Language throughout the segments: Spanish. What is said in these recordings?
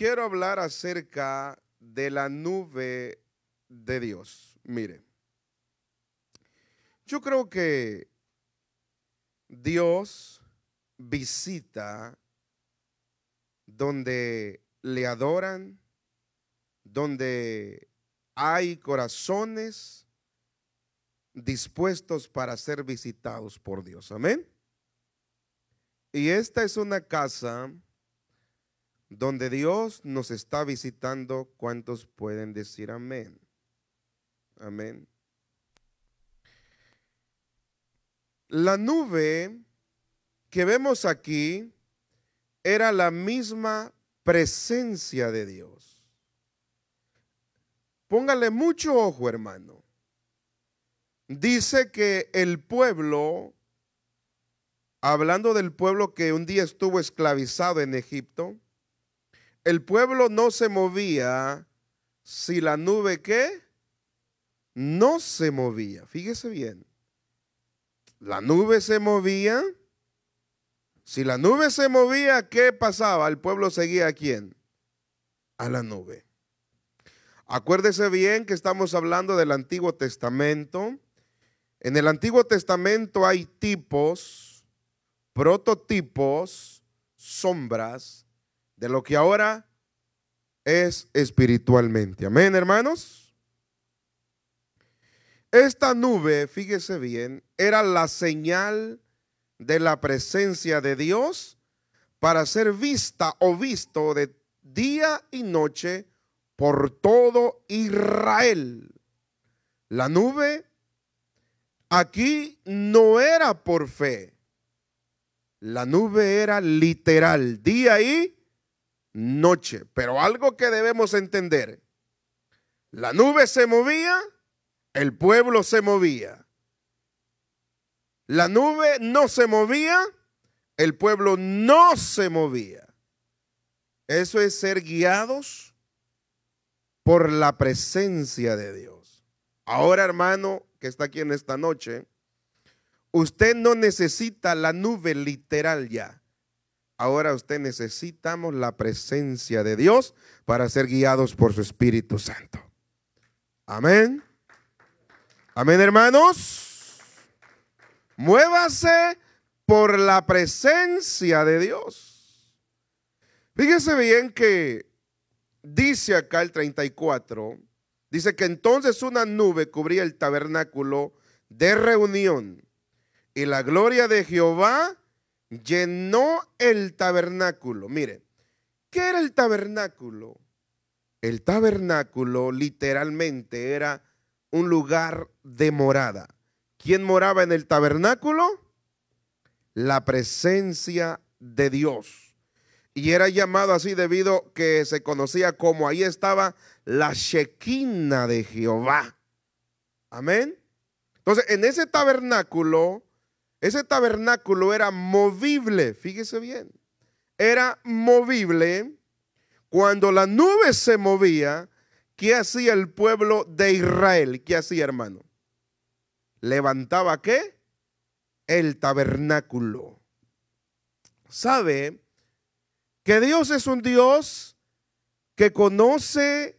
quiero hablar acerca de la nube de Dios. Mire, yo creo que Dios visita donde le adoran, donde hay corazones dispuestos para ser visitados por Dios. Amén. Y esta es una casa donde Dios nos está visitando, ¿cuántos pueden decir amén? Amén. La nube que vemos aquí era la misma presencia de Dios. Póngale mucho ojo, hermano. Dice que el pueblo, hablando del pueblo que un día estuvo esclavizado en Egipto, el pueblo no se movía si la nube qué? No se movía. Fíjese bien. La nube se movía. Si la nube se movía, ¿qué pasaba? El pueblo seguía a quién? A la nube. Acuérdese bien que estamos hablando del Antiguo Testamento. En el Antiguo Testamento hay tipos, prototipos, sombras de lo que ahora es espiritualmente. Amén, hermanos. Esta nube, fíjese bien, era la señal de la presencia de Dios para ser vista o visto de día y noche por todo Israel. La nube aquí no era por fe. La nube era literal, día y noche. Pero algo que debemos entender, la nube se movía, el pueblo se movía. La nube no se movía, el pueblo no se movía. Eso es ser guiados por la presencia de Dios. Ahora, hermano, que está aquí en esta noche, usted no necesita la nube literal ya. Ahora usted necesitamos la presencia de Dios para ser guiados por su Espíritu Santo. Amén. Amén, hermanos. Muévase por la presencia de Dios. Fíjese bien que dice acá el 34, dice que entonces una nube cubría el tabernáculo de reunión y la gloria de Jehová llenó el tabernáculo. Mire, ¿qué era el tabernáculo? El tabernáculo literalmente era un lugar de morada. ¿Quién moraba en el tabernáculo? La presencia de Dios. Y era llamado así debido que se conocía como ahí estaba la Shequina de Jehová. Amén. Entonces, en ese tabernáculo ese tabernáculo era movible, fíjese bien, era movible. Cuando la nube se movía, ¿qué hacía el pueblo de Israel? ¿Qué hacía, hermano? Levantaba qué? El tabernáculo. ¿Sabe? Que Dios es un Dios que conoce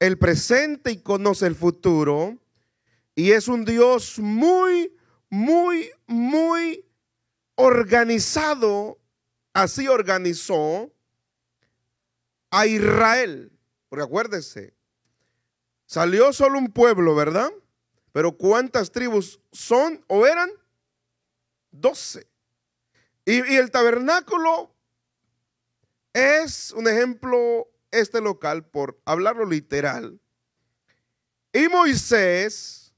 el presente y conoce el futuro. Y es un Dios muy muy, muy organizado, así organizó a Israel. Porque acuérdense, salió solo un pueblo, ¿verdad? Pero ¿cuántas tribus son o eran? Doce. Y, y, el tabernáculo es un ejemplo, este local, por hablarlo literal. Y Moisés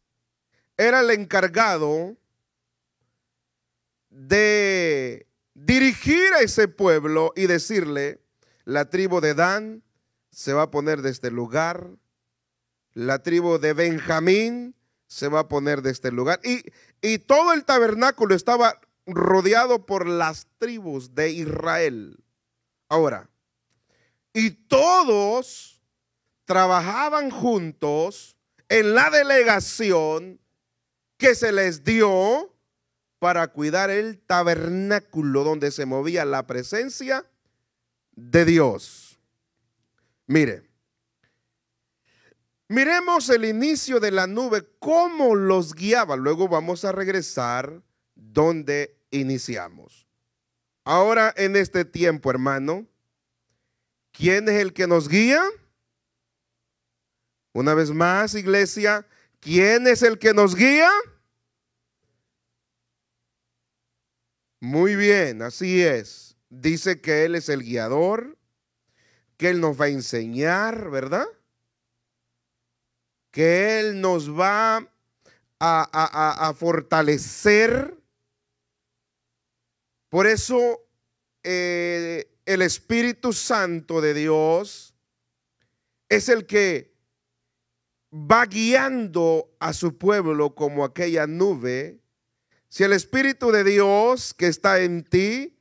era el encargado de dirigir a ese pueblo y decirle, la tribu de Dan se va a poner de este lugar, la tribu de Benjamín se va a poner de este lugar. Y, y todo el tabernáculo estaba rodeado por las tribus de Israel. Ahora, y todos trabajaban juntos en la delegación que se les dio para cuidar el tabernáculo donde se movía la presencia de Dios. Mire, miremos el inicio de la nube, cómo los guiaba. Luego vamos a regresar donde iniciamos. Ahora en este tiempo, hermano, ¿quién es el que nos guía? Una vez más, iglesia, ¿quién es el que nos guía? Muy bien, así es. Dice que Él es el guiador, que Él nos va a enseñar, ¿verdad? Que Él nos va a, fortalecer. Por eso eh, el Espíritu Santo de Dios es el que va guiando a su pueblo como aquella nube si el Espíritu de Dios que está en ti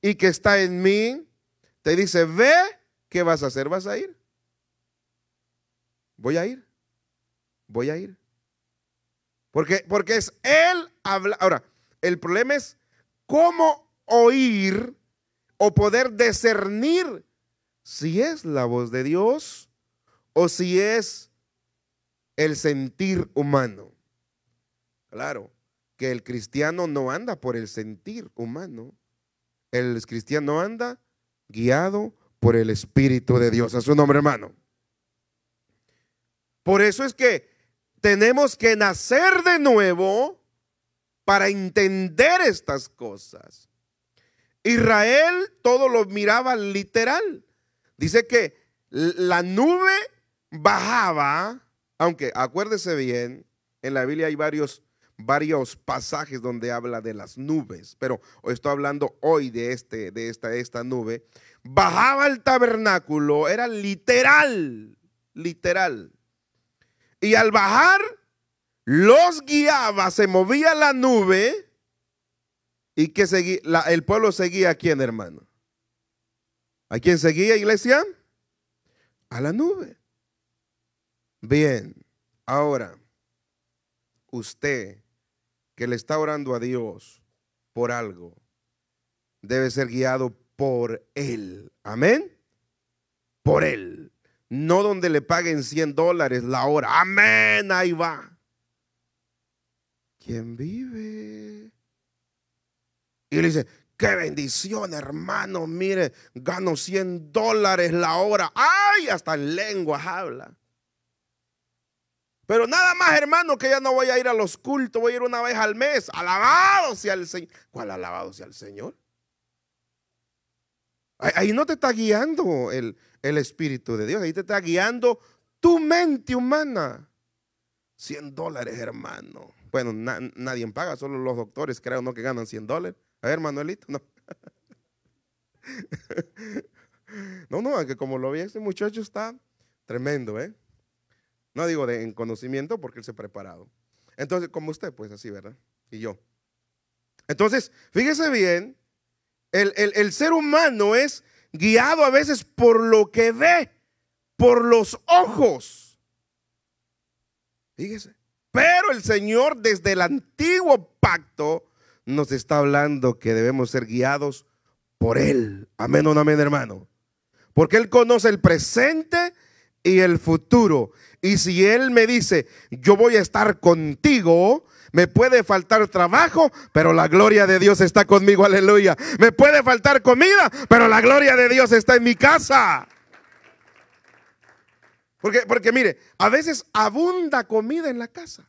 y que está en mí te dice, ve, ¿qué vas a hacer? ¿Vas a ir? Voy a ir. Voy a ir. Porque, porque es Él habla. Ahora, el problema es cómo oír o poder discernir si es la voz de Dios o si es el sentir humano. Claro que el cristiano no anda por el sentir humano, el cristiano anda guiado por el Espíritu de Dios, a su nombre hermano. Por eso es que tenemos que nacer de nuevo para entender estas cosas. Israel todo lo miraba literal. Dice que la nube bajaba, aunque acuérdese bien, en la Biblia hay varios varios pasajes donde habla de las nubes, pero estoy hablando hoy de, este, de esta, esta nube, bajaba el tabernáculo, era literal, literal. Y al bajar, los guiaba, se movía la nube y que seguía, el pueblo seguía a quién, hermano. ¿A quién seguía, iglesia? A la nube. Bien, ahora, usted que le está orando a Dios por algo, debe ser guiado por Él. Amén. Por Él. No donde le paguen 100 dólares la hora. Amén. Ahí va. ¿Quién vive? Y le dice, qué bendición, hermano. Mire, gano 100 dólares la hora. Ay, hasta en lenguas habla. Pero nada más, hermano, que ya no voy a ir a los cultos, voy a ir una vez al mes. Alabado sea el Señor. ¿Cuál alabado sea el Señor? Ahí no te está guiando el, Espíritu de Dios, ahí te está guiando tu mente humana. 100 dólares, hermano. Bueno, nadie paga, solo los doctores, creo, ¿no? Que ganan 100 dólares. A ver, Manuelito, no. no, no, que como lo vi, ese muchacho está tremendo, ¿eh? No digo de, en conocimiento porque él se ha preparado. Entonces, como usted, pues así, ¿verdad? Y yo. Entonces, fíjese bien, el, ser humano es guiado a veces por lo que ve, por los ojos. Fíjese. Pero el Señor desde el antiguo pacto nos está hablando que debemos ser guiados por Él. Amén o no amén, hermano. Porque Él conoce el presente y el futuro. Y si Él me dice, yo voy a estar contigo, me puede faltar trabajo, pero la gloria de Dios está conmigo, aleluya. Me puede faltar comida, pero la gloria de Dios está en mi casa. Porque, porque mire, a veces abunda comida en la casa.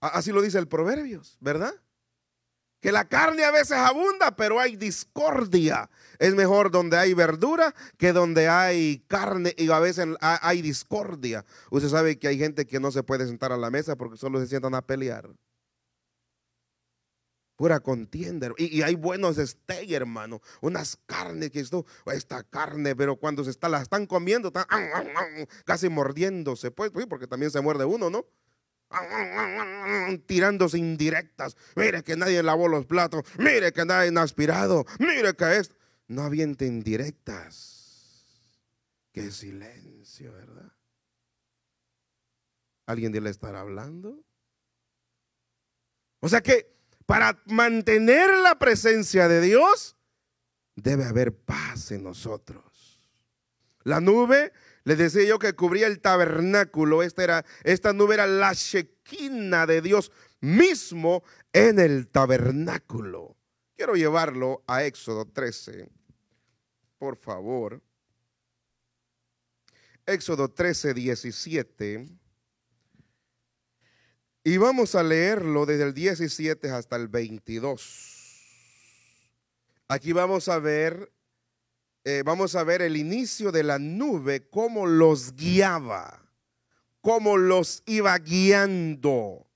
Así lo dice el Proverbios, ¿verdad? que la carne a veces abunda, pero hay discordia. Es mejor donde hay verdura que donde hay carne y a veces hay discordia. Usted sabe que hay gente que no se puede sentar a la mesa porque solo se sientan a pelear. Pura contienda. Y, hay buenos steak, hermano. Unas carnes que esto, esta carne, pero cuando se está, la están comiendo, están, casi mordiéndose. Pues, pues, porque también se muerde uno, ¿no? tirándose indirectas. Mire que nadie lavó los platos. Mire que nadie ha aspirado. Mire que es. No avienten indirectas. Qué silencio, ¿verdad? ¿Alguien de él estará hablando? O sea que para mantener la presencia de Dios debe haber paz en nosotros. La nube les decía yo que cubría el tabernáculo. Esta, era, esta nube era la shequina de Dios mismo en el tabernáculo. Quiero llevarlo a Éxodo 13. Por favor. Éxodo 13, 17. Y vamos a leerlo desde el 17 hasta el 22. Aquí vamos a ver eh, vamos a ver el inicio de la nube, cómo los guiaba, cómo los iba guiando.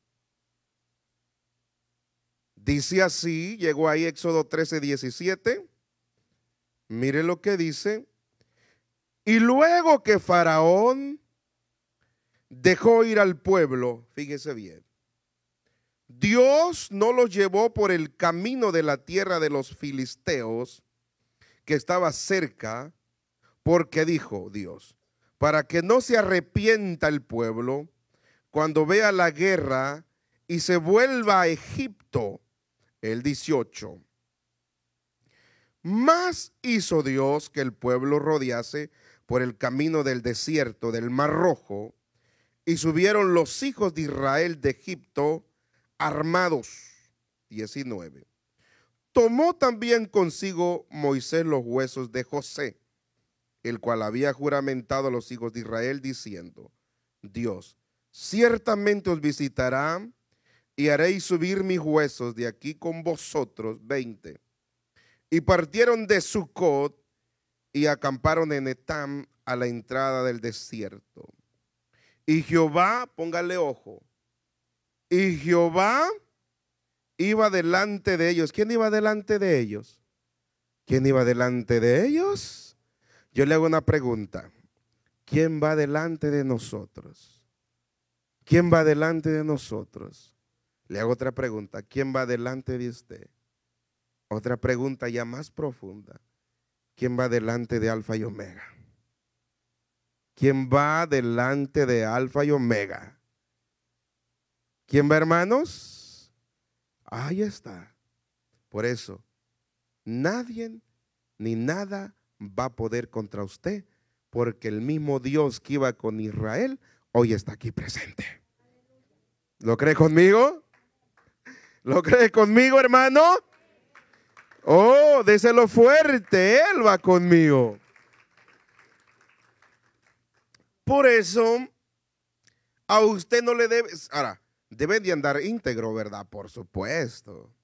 Dice así, llegó ahí Éxodo 13, 17. Mire lo que dice. Y luego que Faraón dejó ir al pueblo, fíjese bien, Dios no los llevó por el camino de la tierra de los filisteos, que estaba cerca, porque dijo Dios, para que no se arrepienta el pueblo cuando vea la guerra y se vuelva a Egipto, el 18. Más hizo Dios que el pueblo rodease por el camino del desierto del Mar Rojo, y subieron los hijos de Israel de Egipto armados. 19 tomó también consigo Moisés los huesos de José, el cual había juramentado a los hijos de Israel diciendo, Dios, ciertamente os visitará y haréis subir mis huesos de aquí con vosotros, veinte. Y partieron de Sucot y acamparon en Etam a la entrada del desierto. Y Jehová, póngale ojo, y Jehová iba delante de ellos. ¿Quién iba delante de ellos? ¿Quién iba delante de ellos? Yo le hago una pregunta. ¿Quién va delante de nosotros? ¿Quién va delante de nosotros? Le hago otra pregunta. ¿Quién va delante de usted? Otra pregunta ya más profunda. ¿Quién va delante de Alfa y Omega? ¿Quién va delante de Alfa y Omega? ¿Quién va, hermanos? Ahí está. Por eso, nadie ni nada va a poder contra usted, porque el mismo Dios que iba con Israel hoy está aquí presente. ¿Lo cree conmigo? ¿Lo cree conmigo, hermano? Oh, déselo fuerte, Él va conmigo. Por eso, a usted no le debe. Ahora, Debe de andar íntegro, ¿verdad? Por supuesto.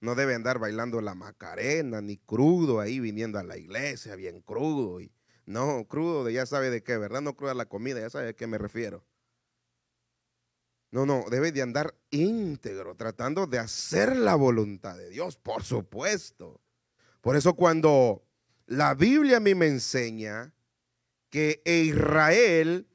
No debe andar bailando la Macarena, ni crudo ahí viniendo a la iglesia, bien crudo. Y, no, crudo de ya sabe de qué, ¿verdad? No cruda la comida, ya sabe a qué me refiero. No, no, debe de andar íntegro, tratando de hacer la voluntad de Dios, por supuesto. Por eso cuando la Biblia a mí me enseña que Israel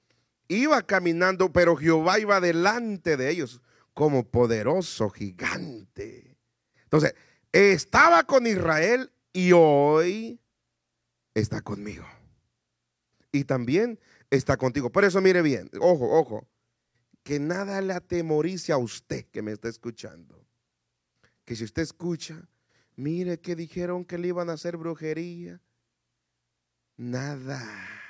Iba caminando, pero Jehová iba delante de ellos como poderoso gigante. Entonces, estaba con Israel y hoy está conmigo. Y también está contigo. Por eso mire bien, ojo, ojo, que nada le atemorice a usted que me está escuchando. Que si usted escucha, mire que dijeron que le iban a hacer brujería. Nada.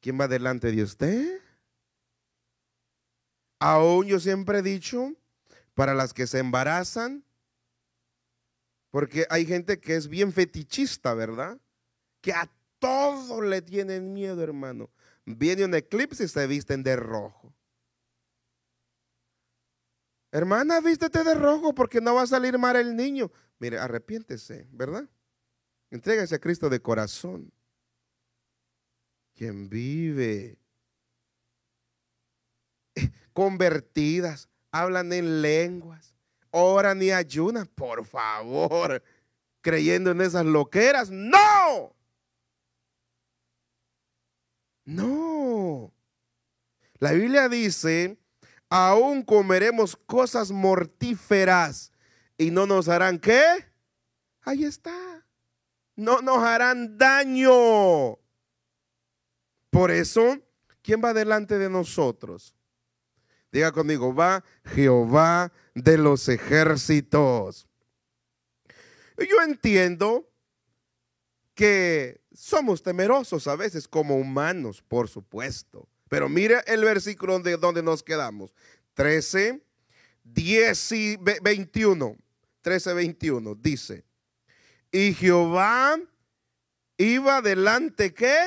¿Quién va delante de usted? Aún yo siempre he dicho, para las que se embarazan, porque hay gente que es bien fetichista, ¿verdad? Que a todo le tienen miedo, hermano. Viene un eclipse y se visten de rojo. Hermana, vístete de rojo porque no va a salir mal el niño. Mire, arrepiéntese, ¿verdad? Entrégase a Cristo de corazón quien vive. Convertidas, hablan en lenguas, oran y ayunan. Por favor, creyendo en esas loqueras, no. No. La Biblia dice, aún comeremos cosas mortíferas y no nos harán qué. Ahí está. No nos harán daño. Por eso, ¿quién va delante de nosotros? Diga conmigo, va Jehová de los ejércitos. Yo entiendo que somos temerosos a veces como humanos, por supuesto. Pero mira el versículo donde, donde nos quedamos. 13, 10 21. 13, 21. Dice, y Jehová iba delante, ¿qué?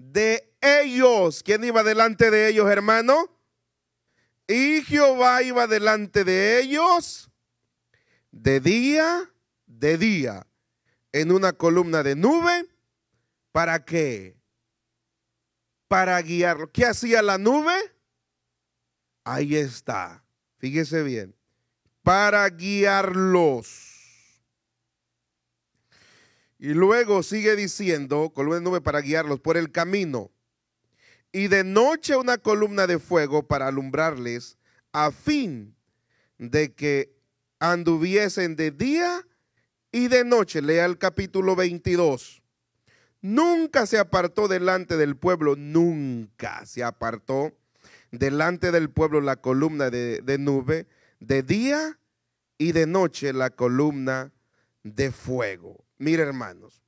de ellos. ¿Quién iba delante de ellos, hermano? Y Jehová iba delante de ellos de día, de día, en una columna de nube. ¿Para qué? Para guiarlos. ¿Qué hacía la nube? Ahí está. Fíjese bien. Para guiarlos y luego sigue diciendo, columna de nube para guiarlos por el camino. Y de noche una columna de fuego para alumbrarles a fin de que anduviesen de día y de noche. Lea el capítulo 22. Nunca se apartó delante del pueblo, nunca se apartó delante del pueblo la columna de, de nube, de día y de noche la columna de fuego. Mira, hermanos,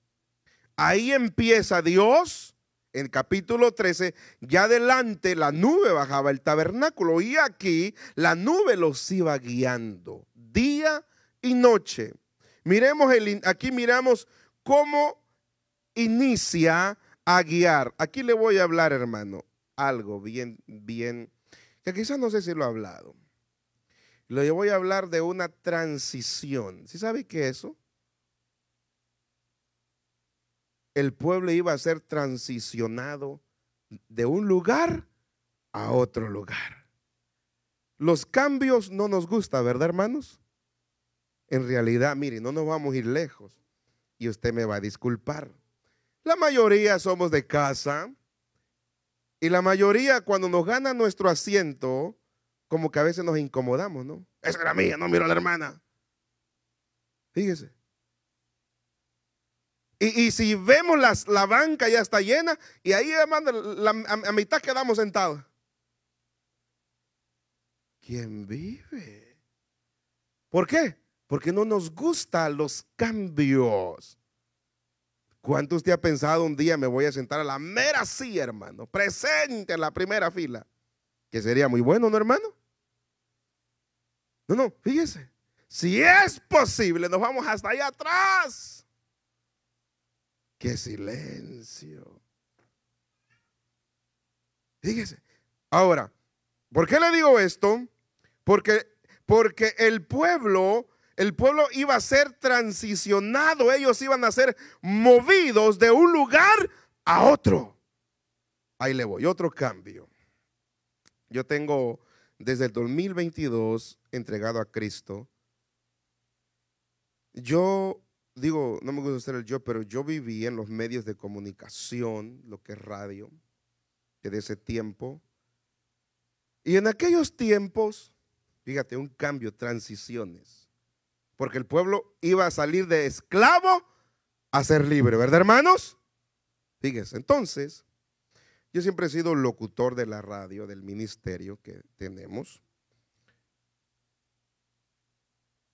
ahí empieza Dios, en capítulo 13, ya adelante la nube bajaba el tabernáculo y aquí la nube los iba guiando día y noche. Miremos, el, aquí miramos cómo inicia a guiar. Aquí le voy a hablar, hermano, algo bien, bien, que quizás no sé si lo ha hablado. Le voy a hablar de una transición. ¿Sí sabe qué es eso? el pueblo iba a ser transicionado de un lugar a otro lugar. Los cambios no nos gusta, ¿verdad, hermanos? En realidad, mire, no nos vamos a ir lejos y usted me va a disculpar. La mayoría somos de casa y la mayoría cuando nos gana nuestro asiento, como que a veces nos incomodamos, ¿no? Esa era mía, no miro a la hermana. Fíjese. Y, si vemos las, la banca ya está llena y ahí hermano la, a, mitad quedamos sentados. ¿Quién vive? ¿Por qué? Porque no nos gustan los cambios. ¿Cuánto usted ha pensado un día me voy a sentar a la mera silla, hermano? Presente en la primera fila. Que sería muy bueno, ¿no, hermano? No, no, fíjese. Si es posible, nos vamos hasta allá atrás Qué silencio. Fíjese. Ahora, ¿por qué le digo esto? Porque, porque el pueblo, el pueblo iba a ser transicionado, ellos iban a ser movidos de un lugar a otro. Ahí le voy, otro cambio. Yo tengo desde el 2022 entregado a Cristo. Yo digo, no me gusta ser el yo, pero yo viví en los medios de comunicación, lo que es radio, que de ese tiempo. Y en aquellos tiempos, fíjate, un cambio, transiciones. Porque el pueblo iba a salir de esclavo a ser libre, ¿verdad, hermanos? Fíjese. entonces, yo siempre he sido locutor de la radio, del ministerio que tenemos.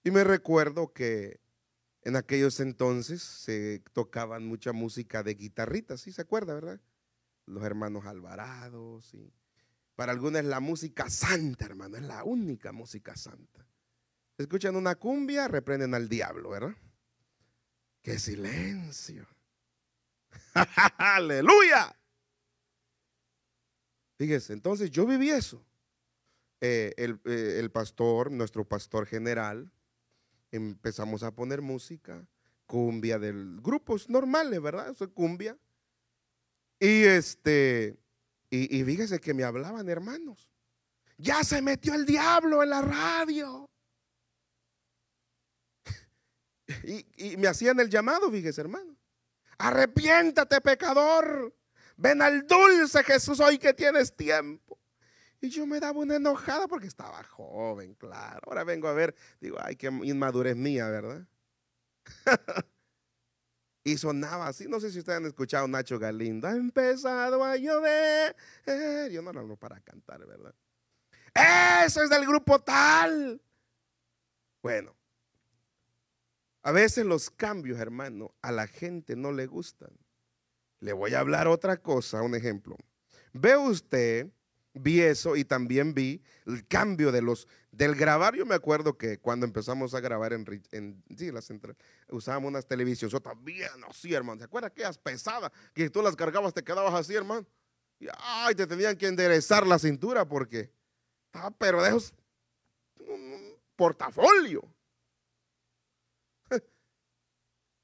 Y me recuerdo que en aquellos entonces se tocaban mucha música de guitarrita, ¿sí se acuerda, verdad? Los hermanos Alvarado, ¿sí? Para algunos es la música santa, hermano, es la única música santa. Escuchan una cumbia, reprenden al diablo, ¿verdad? ¡Qué silencio! ¡Aleluya! Fíjese, entonces yo viví eso. Eh, el, eh, el pastor, nuestro pastor general, empezamos a poner música, cumbia del grupo, es normales, eh, ¿verdad? Eso es cumbia. Y este, y, fíjese que me hablaban hermanos. Ya se metió el diablo en la radio. Y, y, me hacían el llamado, fíjese hermano. Arrepiéntate pecador. Ven al dulce Jesús hoy que tienes tiempo. Y yo me daba una enojada porque estaba joven, claro. Ahora vengo a ver, digo, ay, qué inmadurez mía, ¿verdad? y sonaba así, no sé si ustedes han escuchado Nacho Galindo, ha empezado a llover. Eh, yo no lo hablo para cantar, ¿verdad? Eso es del grupo tal. Bueno, a veces los cambios, hermano, a la gente no le gustan. Le voy a hablar otra cosa, un ejemplo. Ve usted vi eso y también vi el cambio de los del grabar. Yo me acuerdo que cuando empezamos a grabar en, en sí, la central, usábamos unas televisiones también, así, oh, hermano. ¿Se acuerdas aquellas pesadas que tú las cargabas, te quedabas así, hermano? Y te tenían que enderezar la cintura porque ah, pero de un portafolio.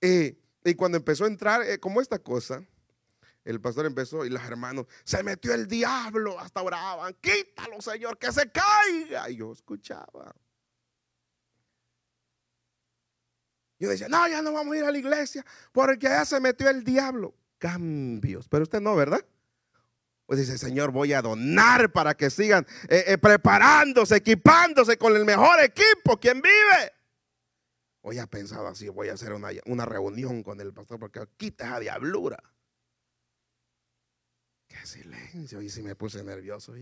Eh, y cuando empezó a entrar, eh, como esta cosa, el pastor empezó y los hermanos, se metió el diablo, hasta oraban, quítalo Señor, que se caiga. Y yo escuchaba. Yo decía, no, ya no vamos a ir a la iglesia porque allá se metió el diablo. Cambios, pero usted no, ¿verdad? Pues dice, Señor, voy a donar para que sigan eh, eh, preparándose, equipándose con el mejor equipo, quien vive. Hoy ha pensado así, voy a hacer una, una reunión con el pastor porque quita esa diablura silencio. Y si me puse nervioso,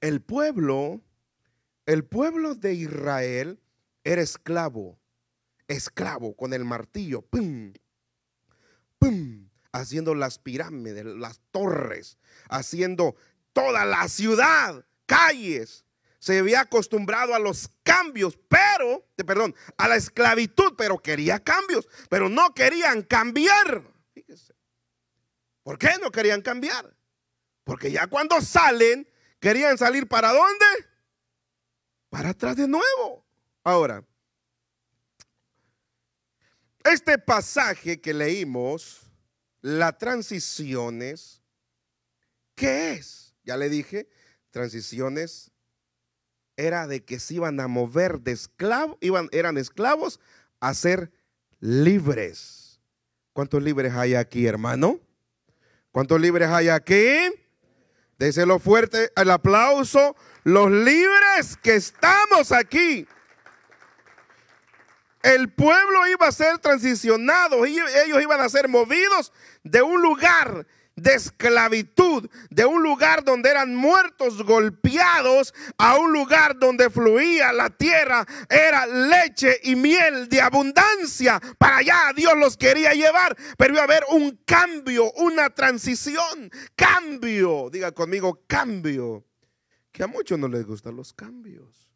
El pueblo, el pueblo de Israel era esclavo, esclavo con el martillo, pum, pum, haciendo las pirámides, las torres, haciendo toda la ciudad, calles, se había acostumbrado a los cambios, pero, perdón, a la esclavitud, pero quería cambios, pero no querían cambiar. Fíjese. ¿Por qué no querían cambiar? Porque ya cuando salen, querían salir para dónde? Para atrás de nuevo. Ahora, este pasaje que leímos, las transiciones, ¿qué es? Ya le dije, transiciones era de que se iban a mover de esclavos, eran esclavos a ser libres. ¿Cuántos libres hay aquí, hermano? ¿Cuántos libres hay aquí? Déselo fuerte el aplauso. Los libres que estamos aquí. El pueblo iba a ser transicionado, ellos iban a ser movidos de un lugar de esclavitud, de un lugar donde eran muertos golpeados a un lugar donde fluía la tierra, era leche y miel de abundancia. Para allá Dios los quería llevar, pero iba a haber un cambio, una transición, cambio, diga conmigo, cambio, que a muchos no les gustan los cambios.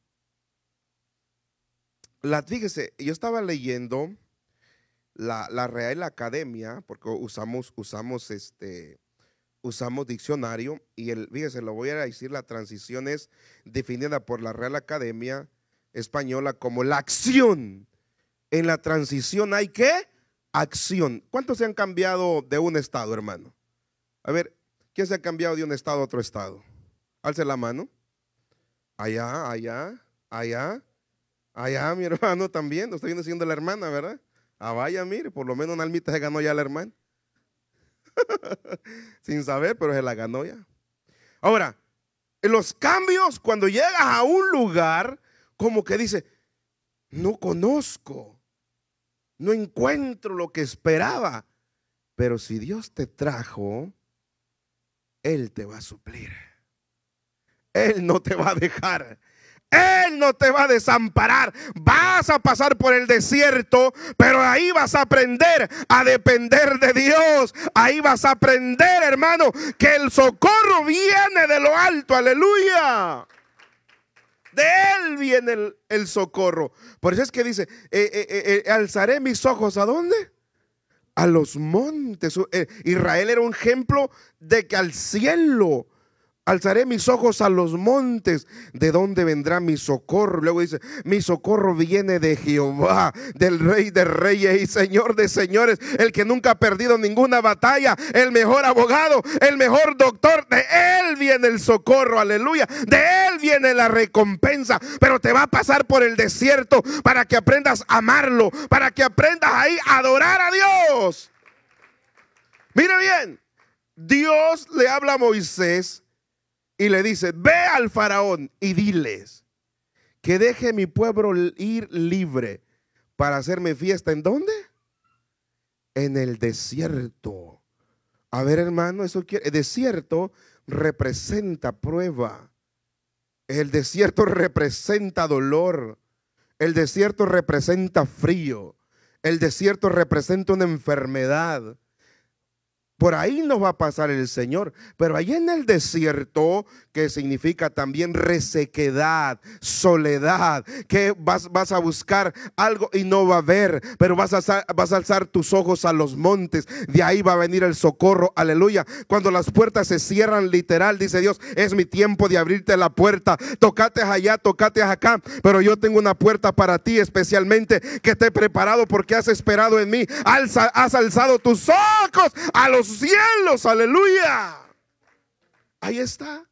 La, fíjese, yo estaba leyendo la, Real Academia, porque usamos, usamos, este, usamos diccionario, y el, fíjense, lo voy a decir, la transición es definida por la Real Academia Española como la acción. En la transición hay que acción. ¿Cuántos se han cambiado de un estado, hermano? A ver, ¿quién se ha cambiado de un estado a otro estado? Alce la mano. Allá, allá, allá, allá, mi hermano también. Lo estoy viendo la hermana, ¿verdad? Ah, vaya, mire, por lo menos una almita se ganó ya la hermana. Sin saber, pero se la ganó ya. Ahora, los cambios, cuando llegas a un lugar, como que dice, no conozco, no encuentro lo que esperaba. Pero si Dios te trajo, Él te va a suplir. Él no te va a dejar. Él no te va a desamparar. Vas a pasar por el desierto, pero ahí vas a aprender a depender de Dios. Ahí vas a aprender, hermano, que el socorro viene de lo alto. Aleluya. De Él viene el, socorro. Por eso es que dice, eh, eh, eh, alzaré mis ojos a dónde? A los montes. Israel era un ejemplo de que al cielo Alzaré mis ojos a los montes, de donde vendrá mi socorro. Luego dice, mi socorro viene de Jehová, del rey de reyes y señor de señores, el que nunca ha perdido ninguna batalla, el mejor abogado, el mejor doctor. De él viene el socorro, aleluya. De él viene la recompensa. Pero te va a pasar por el desierto para que aprendas a amarlo, para que aprendas ahí a adorar a Dios. Mire bien, Dios le habla a Moisés y le dice, ve al faraón y diles que deje mi pueblo ir libre para hacerme fiesta. ¿En dónde? En el desierto. A ver, hermano, eso quiere. El desierto representa prueba. El desierto representa dolor. El desierto representa frío. El desierto representa una enfermedad. Por ahí nos va a pasar el Señor. Pero ahí en el desierto, que significa también resequedad, soledad, que vas, vas a buscar algo y no va a haber, pero vas a, vas a alzar tus ojos a los montes. De ahí va a venir el socorro. Aleluya. Cuando las puertas se cierran, literal, dice Dios, es mi tiempo de abrirte la puerta. Tocate allá, tocate acá. Pero yo tengo una puerta para ti especialmente que te he preparado porque has esperado en mí. has alzado tus ojos a los cielos, aleluya. Ahí está.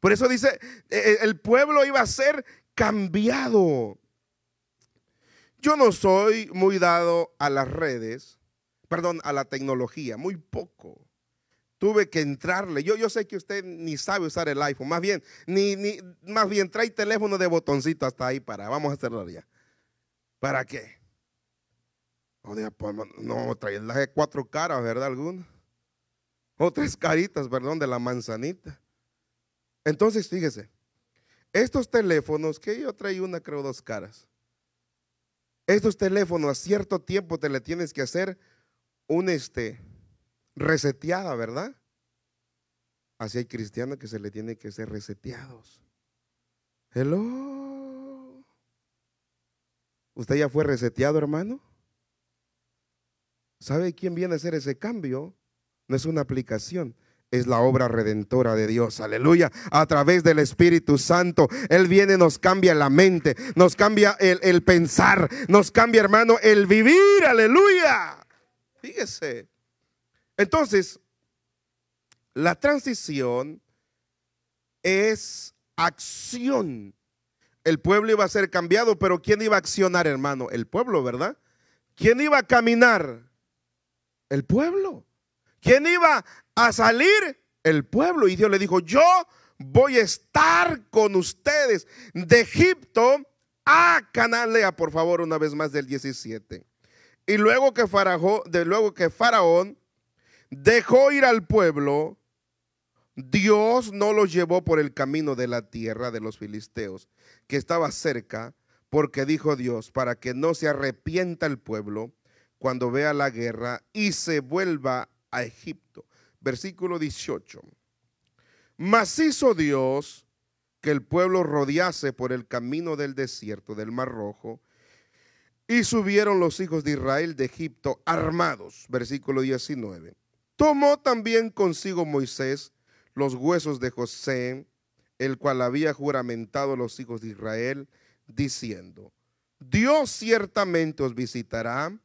Por eso dice, eh, eh, el pueblo iba a ser cambiado. Yo no soy muy dado a las redes, perdón, a la tecnología, muy poco. Tuve que entrarle. Yo, yo sé que usted ni sabe usar el iPhone, más bien, ni, ni, más bien trae teléfono de botoncito hasta ahí para, vamos a cerrar ya. ¿Para qué? No, trae las cuatro caras, ¿verdad? Alguna. Otras tres caritas, perdón, de la manzanita. Entonces, fíjese, estos teléfonos, que yo traí una, creo, dos caras. Estos teléfonos a cierto tiempo te le tienes que hacer un este, reseteada, ¿verdad? Así hay cristianos que se le tienen que hacer reseteados. Hello. ¿Usted ya fue reseteado, hermano? ¿Sabe quién viene a hacer ese cambio? no es una aplicación, es la obra redentora de Dios, aleluya, a través del Espíritu Santo. Él viene, nos cambia la mente, nos cambia el, el pensar, nos cambia, hermano, el vivir, aleluya. Fíjese. Entonces, la transición es acción. El pueblo iba a ser cambiado, pero ¿quién iba a accionar, hermano? El pueblo, ¿verdad? ¿Quién iba a caminar? El pueblo. ¿Quién iba a salir? El pueblo. Y Dios le dijo, yo voy a estar con ustedes de Egipto a Canalea por favor una vez más del 17. Y luego que, luego que Faraón dejó ir al pueblo, Dios no los llevó por el camino de la tierra de los filisteos, que estaba cerca, porque dijo Dios, para que no se arrepienta el pueblo cuando vea la guerra y se vuelva a Egipto. Versículo 18. Mas hizo Dios que el pueblo rodease por el camino del desierto del Mar Rojo, y subieron los hijos de Israel de Egipto armados. Versículo 19. Tomó también consigo Moisés los huesos de José, el cual había juramentado a los hijos de Israel, diciendo, Dios ciertamente os visitará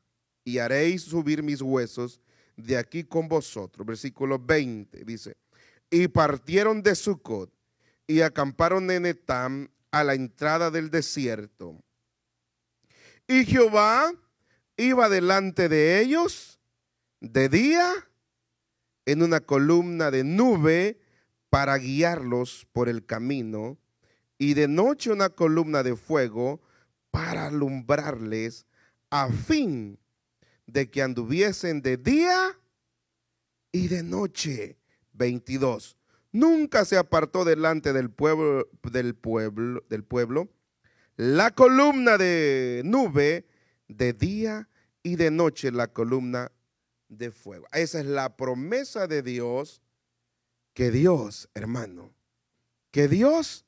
y haréis subir mis huesos de aquí con vosotros. Versículo 20 dice, y partieron de Sucot y acamparon en Etam a la entrada del desierto. Y Jehová iba delante de ellos de día en una columna de nube para guiarlos por el camino y de noche una columna de fuego para alumbrarles a fin de que anduviesen de día y de noche. 22. Nunca se apartó delante del pueblo, del pueblo, del pueblo la columna de nube de día y de noche, la columna de fuego. Esa es la promesa de Dios, que Dios, hermano, que Dios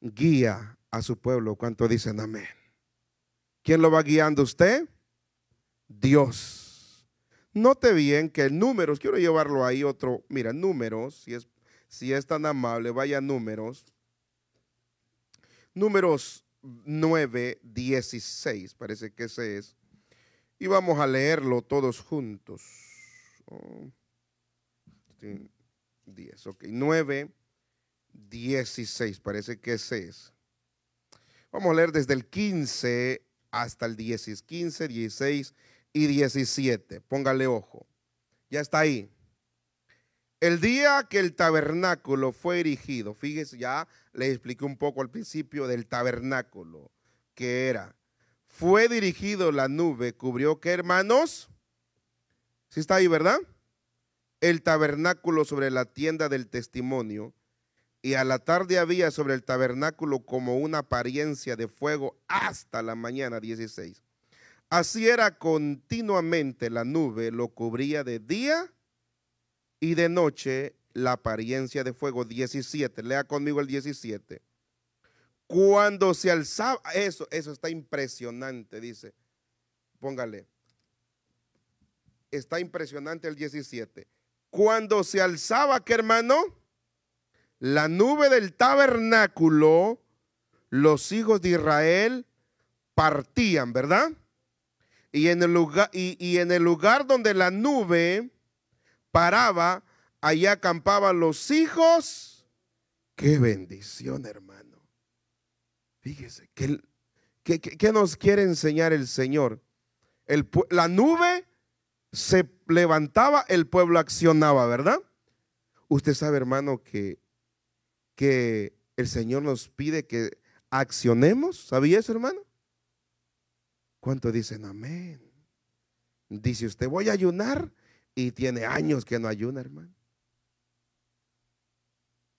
guía a su pueblo. ¿Cuánto dicen amén? ¿Quién lo va guiando usted? Dios. Note bien que el números, quiero llevarlo ahí otro, mira, números, si es, si es tan amable, vaya números. Números 9, 16, parece que ese es. Y vamos a leerlo todos juntos. 10, ok, 9, 16, parece que ese es. Vamos a leer desde el 15 hasta el 16, 15, 16 y 17. Póngale ojo. Ya está ahí. El día que el tabernáculo fue erigido, fíjese, ya le expliqué un poco al principio del tabernáculo, que era, fue dirigido la nube, cubrió que hermanos, si está ahí, ¿verdad? El tabernáculo sobre la tienda del testimonio, y a la tarde había sobre el tabernáculo como una apariencia de fuego hasta la mañana 16. Así era continuamente la nube, lo cubría de día y de noche la apariencia de fuego. 17, lea conmigo el 17. Cuando se alzaba, eso, eso está impresionante, dice. Póngale. Está impresionante el 17. Cuando se alzaba, qué hermano, la nube del tabernáculo, los hijos de Israel partían, ¿verdad? Y en el lugar, y, en el lugar donde la nube paraba, allá acampaban los hijos. Qué bendición, hermano. Fíjese, ¿qué, qué, nos quiere enseñar el Señor? El, la nube se levantaba, el pueblo accionaba, ¿verdad? Usted sabe, hermano, que, que el Señor nos pide que accionemos. ¿Sabía eso, hermano? ¿Cuánto dicen amén? Dice usted, voy a ayunar y tiene años que no ayuna, hermano.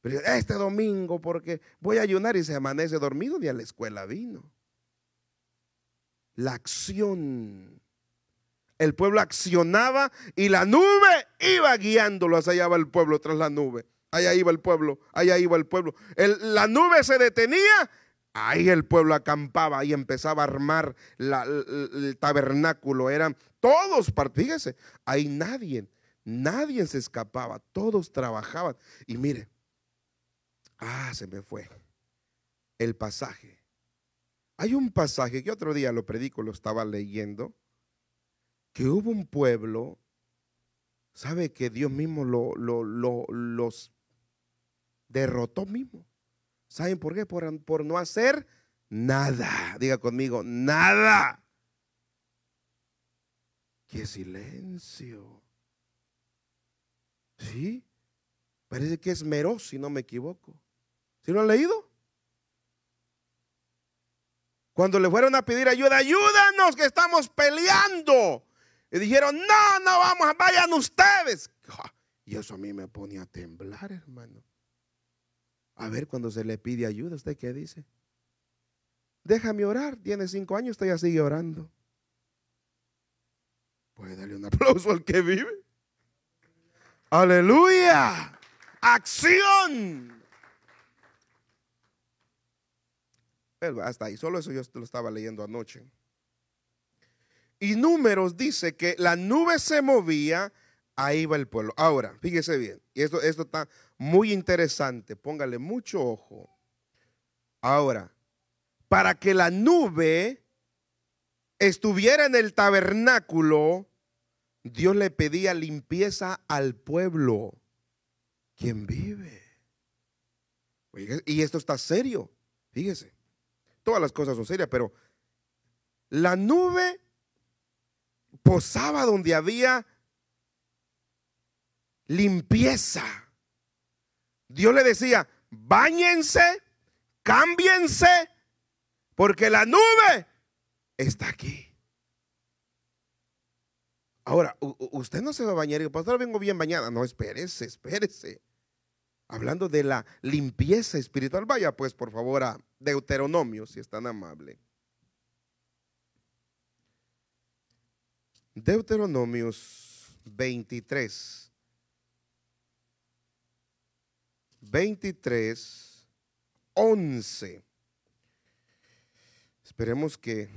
Pero este domingo, porque voy a ayunar y se amanece dormido, y a la escuela vino. La acción. El pueblo accionaba y la nube iba guiándolo. allá va el pueblo tras la nube. Allá iba el pueblo, allá iba el pueblo. la nube se detenía Ahí el pueblo acampaba y empezaba a armar el, tabernáculo. Eran todos, fíjese, ahí nadie, nadie se escapaba, todos trabajaban. Y mire, ah, se me fue el pasaje. Hay un pasaje que otro día lo predico, lo estaba leyendo, que hubo un pueblo, sabe que Dios mismo lo, los derrotó mismo. ¿Saben por qué? Por, por no hacer nada. Diga conmigo, nada. Qué silencio. ¿Sí? Parece que es Meros, si no me equivoco. ¿Sí lo han leído? Cuando le fueron a pedir ayuda, ayúdanos que estamos peleando. Y dijeron, no, no vamos, vayan ustedes. Y eso a mí me pone a temblar, hermano. A ver, cuando se le pide ayuda, ¿usted qué dice? Déjame orar. Tiene cinco años, usted ya sigue orando. Puede darle un aplauso al que vive. Aleluya. Acción. Pero hasta ahí, solo eso yo lo estaba leyendo anoche. Y números dice que la nube se movía Ahí va el pueblo. Ahora, fíjese bien, y esto, esto está muy interesante, póngale mucho ojo. Ahora, para que la nube estuviera en el tabernáculo, Dios le pedía limpieza al pueblo. ¿Quién vive? Y esto está serio, fíjese. Todas las cosas son serias, pero la nube posaba donde había limpieza. Dios le decía, bañense, cámbiense, porque la nube está aquí. Ahora, usted no se va a bañar y pastor, vengo bien bañada. No, espérese, espérese. Hablando de la limpieza espiritual, vaya pues por favor a Deuteronomio, si es tan amable. Deuteronomios 23. 23, 11. Esperemos que...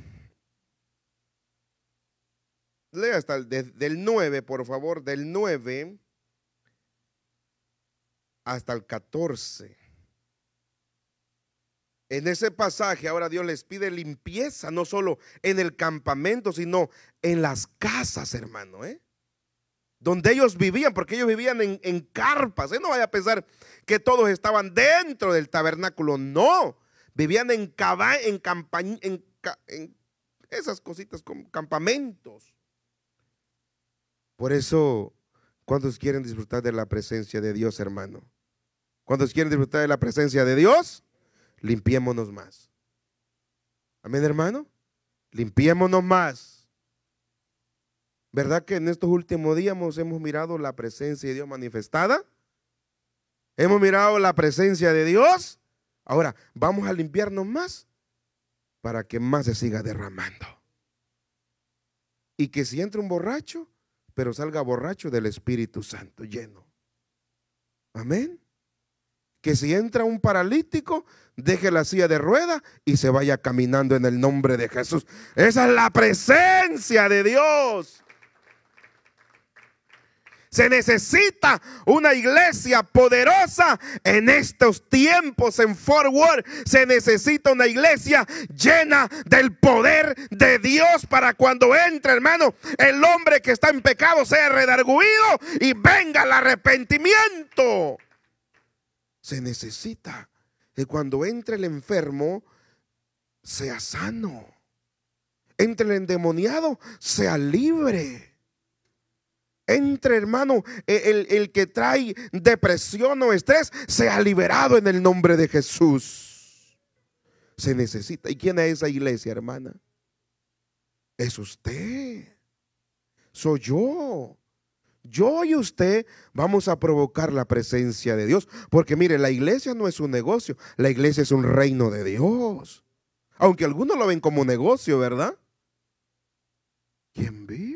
Lea hasta el del 9, por favor, del 9 hasta el 14. En ese pasaje ahora Dios les pide limpieza, no solo en el campamento, sino en las casas, hermano. ¿eh? donde ellos vivían, porque ellos vivían en, carpas. No vaya a pensar que todos estaban dentro del tabernáculo, no. Vivían en, en, en, esas cositas como campamentos. Por eso, ¿cuántos quieren disfrutar de la presencia de Dios, hermano? ¿Cuántos quieren disfrutar de la presencia de Dios? Limpiémonos más. Amén, hermano. Limpiémonos más. ¿Verdad que en estos últimos días hemos mirado la presencia de Dios manifestada? Hemos mirado la presencia de Dios. Ahora, vamos a limpiarnos más para que más se siga derramando. Y que si entra un borracho, pero salga borracho del Espíritu Santo, lleno. Amén. Que si entra un paralítico, deje la silla de rueda y se vaya caminando en el nombre de Jesús. Esa es la presencia de Dios. Se necesita una iglesia poderosa en estos tiempos en Fort Worth. Se necesita una iglesia llena del poder de Dios para cuando entre, hermano, el hombre que está en pecado sea redarguido y venga el arrepentimiento. Se necesita que cuando entre el enfermo sea sano. Entre el endemoniado sea libre entre, hermano, e, el, que trae depresión o estrés, sea liberado en el nombre de Jesús. Se necesita. ¿Y quién es esa iglesia, hermana? Es usted. Soy yo. Yo y usted vamos a provocar la presencia de Dios. Porque mire, la iglesia no es un negocio, la iglesia es un reino de Dios. Aunque algunos lo ven como negocio, ¿verdad? ¿Quién vive?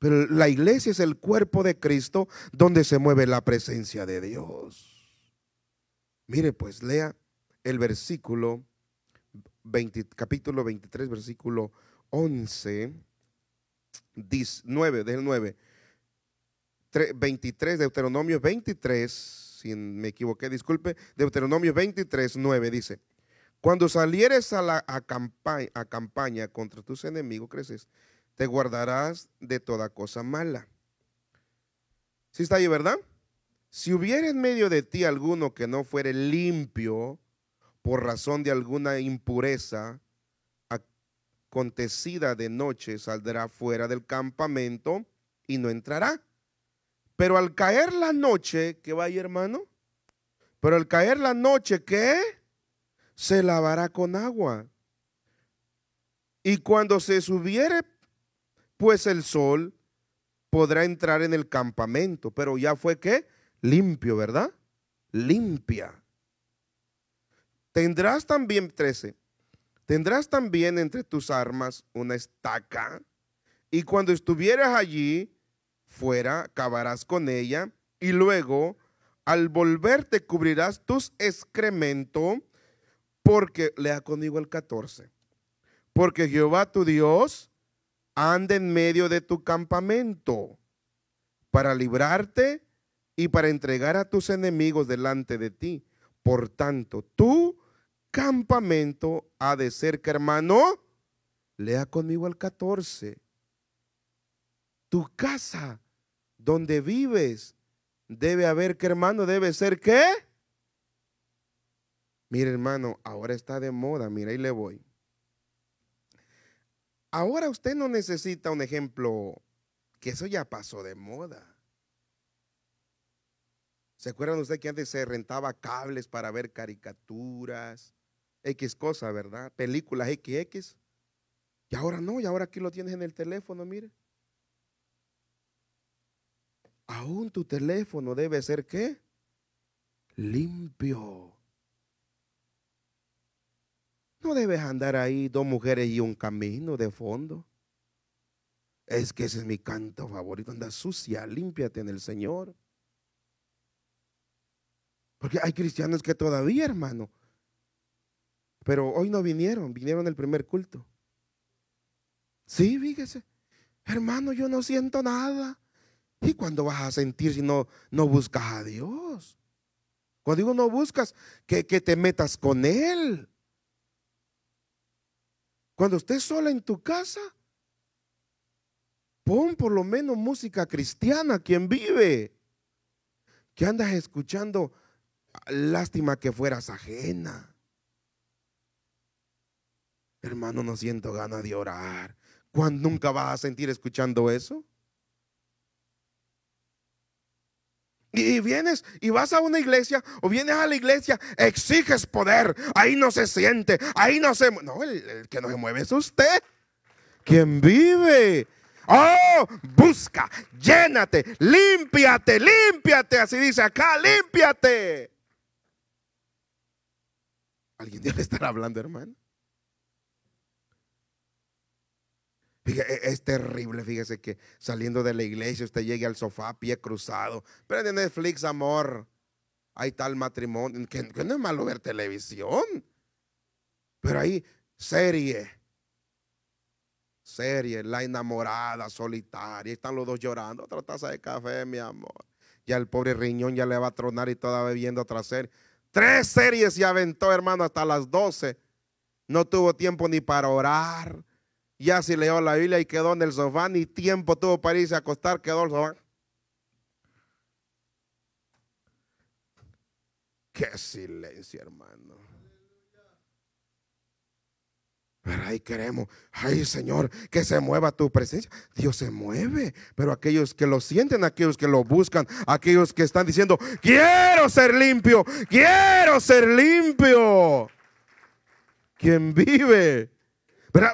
Pero la iglesia es el cuerpo de Cristo donde se mueve la presencia de Dios. Mire pues, lea el versículo capítulo 23, versículo 11, 9, del 9. 23, Deuteronomio 23, si me equivoqué, disculpe, Deuteronomio 23, 9 dice, cuando salieres a la a campaña contra tus enemigos, creces, te guardarás de toda cosa mala. ¿Sí está ahí, verdad? Si hubiera en medio de ti alguno que no fuere limpio por razón de alguna impureza acontecida de noche, saldrá fuera del campamento y no entrará. Pero al caer la noche, ¿qué va ahí, hermano? Pero al caer la noche, ¿qué? Se lavará con agua. Y cuando se subiere pues el sol podrá entrar en el campamento, pero ya fue que limpio, ¿verdad? Limpia. Tendrás también, 13, tendrás también entre tus armas una estaca, y cuando estuvieras allí, fuera, acabarás con ella, y luego, al volverte cubrirás tus excremento, porque, lea conmigo el 14, porque Jehová tu Dios, anda en medio de tu campamento para librarte y para entregar a tus enemigos delante de ti. Por tanto, tu campamento ha de ser que, hermano, lea conmigo el 14. Tu casa donde vives debe haber que, hermano, debe ser que. Mira, hermano, ahora está de moda, mira, ahí le voy. Ahora usted no necesita un ejemplo, que eso ya pasó de moda. ¿Se acuerdan ustedes que antes se rentaba cables para ver caricaturas, X cosa, ¿verdad? Películas XX. Y ahora no, y ahora aquí lo tienes en el teléfono, mire. Aún tu teléfono debe ser qué? Limpio. No debes andar ahí dos mujeres y un camino de fondo. Es que ese es mi canto favorito. Anda sucia, límpiate en el Señor. Porque hay cristianos que todavía, hermano. Pero hoy no vinieron, vinieron el primer culto. Sí, fíjese. Hermano, yo no siento nada. ¿Y cuándo vas a sentir si no, no buscas a Dios? Cuando digo no buscas, que, que te metas con Él. Cuando estés sola en tu casa, pon por lo menos música cristiana, quien vive. Que andas escuchando, lástima que fueras ajena. Hermano, no siento ganas de orar. ¿Cuándo nunca vas a sentir escuchando eso? Y vienes y vas a una iglesia o vienes a la iglesia, exiges poder, ahí no se siente, ahí no se... No, el, que no se mueve es usted, quien vive. Oh, busca, llénate, límpiate, límpiate, así dice acá, límpiate. ¿Alguien debe estar hablando, hermano? E, es terrible, fíjese que saliendo de la iglesia usted llegue al sofá, pie cruzado. Pero de Netflix, amor. Hay tal matrimonio, que, no es malo ver televisión. Pero ahí, serie. Serie, la enamorada, solitaria. Están los dos llorando. Otra taza de café, mi amor. Ya el pobre riñón ya le va a tronar y todavía viendo otra serie. Tres series se aventó, hermano, hasta las 12. No tuvo tiempo ni para orar, ya se leyó la Biblia y quedó en el sofá, ni tiempo tuvo para irse a acostar, quedó en el sofá. Qué silencio, hermano. Pero ahí queremos, ay Señor, que se mueva tu presencia. Dios se mueve, pero aquellos que lo sienten, aquellos que lo buscan, aquellos que están diciendo, quiero ser limpio, quiero ser limpio. Quien vive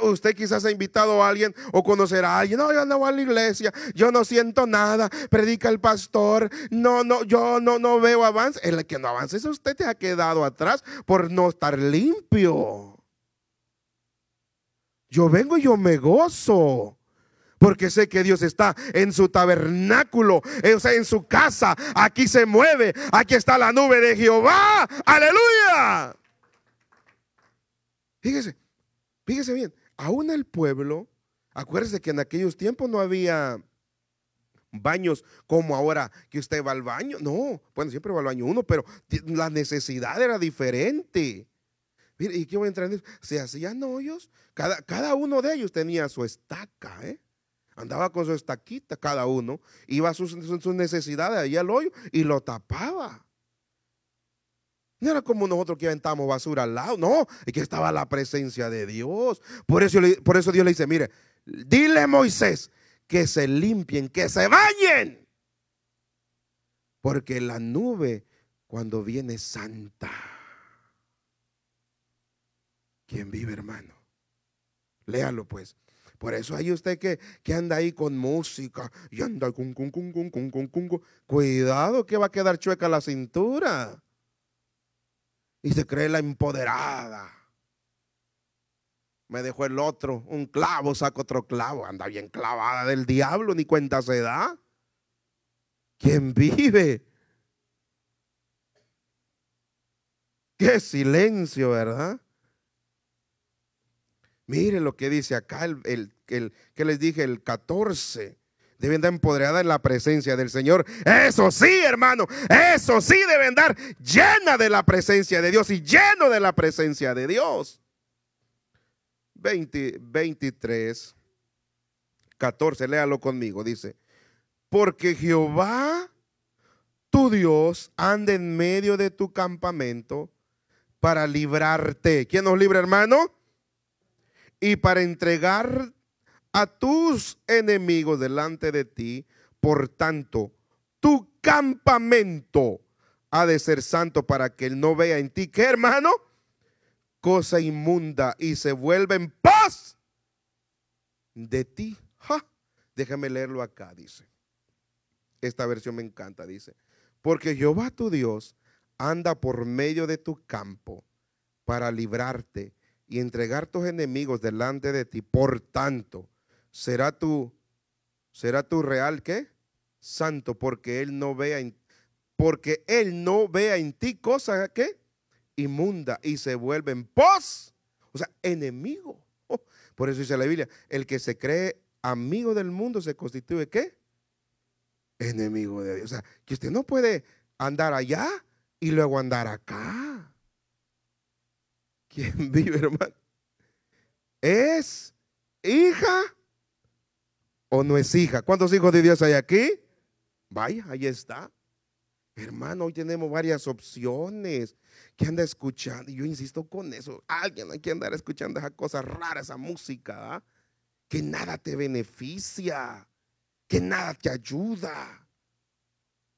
Usted quizás ha invitado a alguien o conocerá a alguien. No, yo no a la iglesia, yo no siento nada, predica el pastor, no, no, yo no, no veo avance. El que no avance es usted, te ha quedado atrás por no estar limpio. Yo vengo y yo me gozo. Porque sé que Dios está en su tabernáculo, eh, o sea, en su casa. Aquí se mueve, aquí está la nube de Jehová. Aleluya. Fíjese, Fíjese bien, aún el pueblo, acuérdese que en aquellos tiempos no había baños como ahora que usted va al baño. No, bueno, siempre va al baño uno, pero la necesidad era diferente. Mire, y qué voy a entrar en eso. Se hacían hoyos, cada, cada uno de ellos tenía su estaca, ¿eh? Andaba con su estaquita cada uno, iba a sus, sus necesidades ahí al hoyo y lo tapaba. No era como nosotros que aventamos basura al lado, no, es que estaba la presencia de Dios. Por eso, por eso Dios le dice, mire, dile a Moisés que se limpien, que se vayan. Porque la nube cuando viene santa. ¿Quién vive, hermano? Léalo pues. Por eso hay usted que, anda ahí con música y anda con, con, con, con, con, con, con. Cuidado que va a quedar chueca la cintura y se cree la empoderada. Me dejó el otro, un clavo, saco otro clavo, anda bien clavada del diablo, ni cuenta se da. ¿Quién vive? Qué silencio, ¿verdad? Mire lo que dice acá, el, que les dije, el 14. Deben estar empoderada en la presencia del Señor. Eso sí, hermano. Eso sí deben dar llena de la presencia de Dios y lleno de la presencia de Dios. 20, 23, 14, léalo conmigo. Dice, porque Jehová, tu Dios, anda en medio de tu campamento para librarte. ¿Quién nos libra, hermano? Y para entregar a tus enemigos delante de ti. Por tanto, tu campamento ha de ser santo para que él no vea en ti, ¿qué hermano? Cosa inmunda y se vuelve en paz de ti. Déjame leerlo acá, dice. Esta versión me encanta, dice. Porque Jehová tu Dios anda por medio de tu campo para librarte y entregar tus enemigos delante de ti. Por tanto, será tu, será tu real qué? Santo, porque él no vea en, porque él no vea en ti cosas que inmunda y se vuelve en pos, o sea, enemigo. Oh, por eso dice la Biblia, el que se cree amigo del mundo se constituye qué? Enemigo de Dios. O sea, que usted no puede andar allá y luego andar acá. ¿Quién vive, hermano? Es hija o no es hija. ¿Cuántos hijos de Dios hay aquí? Vaya, ahí está. Hermano, hoy tenemos varias opciones. que anda escuchando? yo insisto con eso. Alguien hay que andar escuchando esas cosas raras, esa música, ¿ah? que nada te beneficia, que nada te ayuda,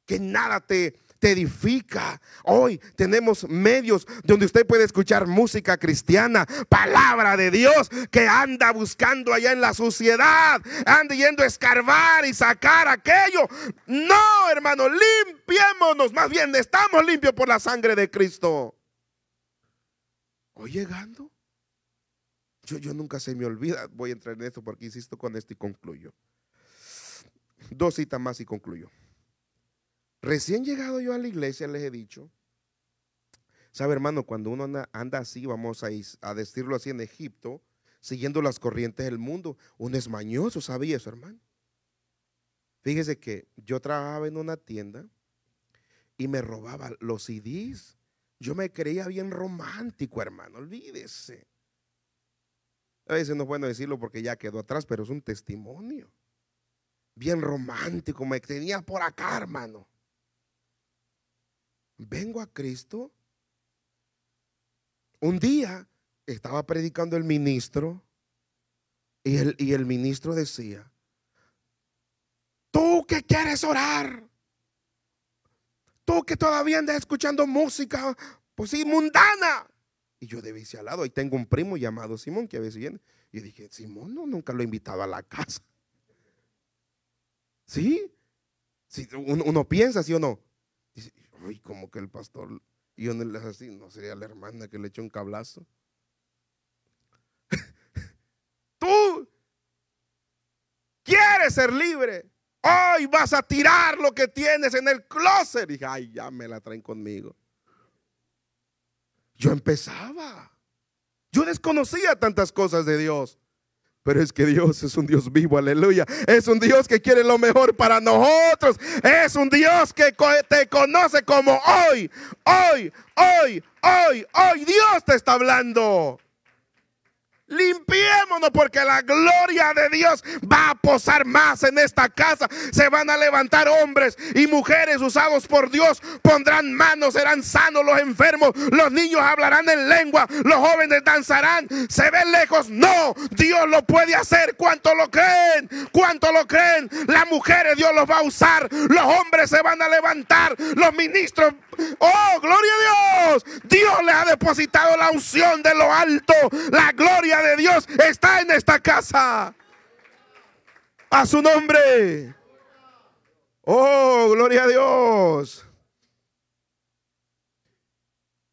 que nada te, te edifica. Hoy tenemos medios donde usted puede escuchar música cristiana, palabra de Dios que anda buscando allá en la sociedad, anda yendo a escarbar y sacar aquello. No, hermano, limpiémonos. Más bien, estamos limpios por la sangre de Cristo. Hoy llegando. Yo, yo, nunca se me olvida, voy a entrar en esto porque insisto con esto y concluyo. Dos citas más y concluyo. Recién llegado yo a la iglesia les he dicho, sabe hermano, cuando uno anda, así, vamos a, decirlo así en Egipto, siguiendo las corrientes del mundo, un esmañoso, ¿sabía eso hermano? Fíjese que yo trabajaba en una tienda y me robaba los CDs. Yo me creía bien romántico, hermano, olvídese. A veces no es bueno decirlo porque ya quedó atrás, pero es un testimonio. Bien romántico, me tenía por acá, hermano vengo a Cristo. Un día estaba predicando el ministro y el, ministro decía, tú que quieres orar, tú que todavía andas escuchando música, pues sí, mundana. Y yo de vez al lado, ahí tengo un primo llamado Simón que a veces viene. Y dije, Simón, no, nunca lo he invitado a la casa. ¿Sí? Si uno, piensa, ¿sí o no? Dice, Uy, como que el pastor y les así, no sería la hermana que le echó un cablazo. Tú quieres ser libre. Hoy vas a tirar lo que tienes en el closet. Y ay, ya me la traen conmigo. Yo empezaba. Yo desconocía tantas cosas de Dios. Pero es que Dios es un Dios vivo, aleluya. Es un Dios que quiere lo mejor para nosotros. Es un Dios que te conoce como hoy, hoy, hoy, hoy, hoy. Dios te está hablando. Limpiémonos porque la gloria de Dios va a posar más en esta casa. Se van a levantar hombres y mujeres usados por Dios. Pondrán manos, serán sanos los enfermos. Los niños hablarán en lengua. Los jóvenes danzarán. Se ven lejos. No, Dios lo puede hacer. ¿Cuánto lo creen? ¿Cuánto lo creen? Las mujeres Dios los va a usar. Los hombres se van a levantar. Los ministros Oh, gloria a Dios. Dios le ha depositado la unción de lo alto. La gloria de Dios está en esta casa. A su nombre. Oh, gloria a Dios.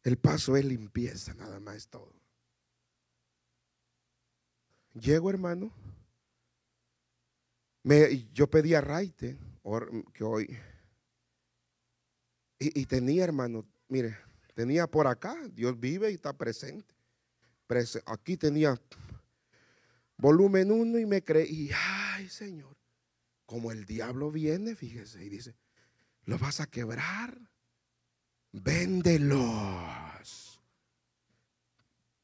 El paso es limpieza, nada más es todo. Llego, hermano. yo pedí a Raite, que hoy y, tenía, hermano, mire, tenía por acá, Dios vive y está presente. aquí tenía volumen uno y me creí, ay Señor, como el diablo viene, fíjese, y dice, ¿lo vas a quebrar? Véndelos.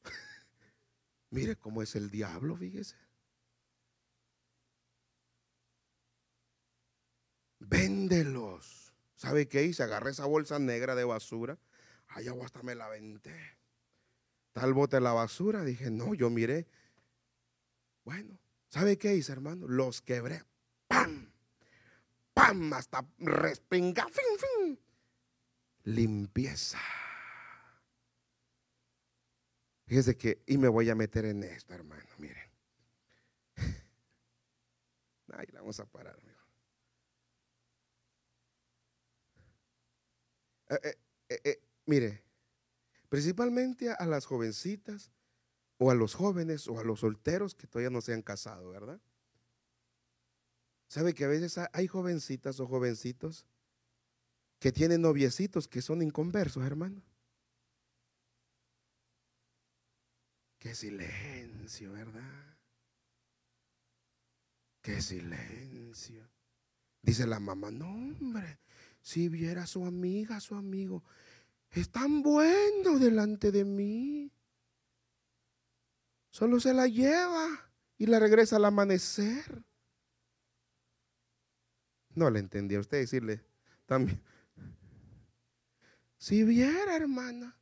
mire cómo es el diablo, fíjese. Véndelos. ¿Sabe qué hice? Agarré esa bolsa negra de basura. Allá hasta me la venté. Tal bote la basura. Dije, no, yo miré. Bueno, ¿sabe qué hice, hermano? Los quebré. ¡Pam! ¡Pam! Hasta respinga. ¡Fin, fin! Limpieza. Fíjese que, y me voy a meter en esto, hermano, miren. Ahí la vamos a parar. Eh, eh, eh, mire, principalmente a las jovencitas o a los jóvenes o a los solteros que todavía no se han casado, ¿verdad? ¿Sabe que a veces hay jovencitas o jovencitos que tienen noviecitos que son inconversos, hermano? Qué silencio, ¿verdad? Qué silencio. Dice la mamá, no, hombre, si viera a su amiga, a su amigo, es tan bueno delante de mí. Solo se la lleva y la regresa al amanecer. No le entendía usted decirle también. Si viera, hermana,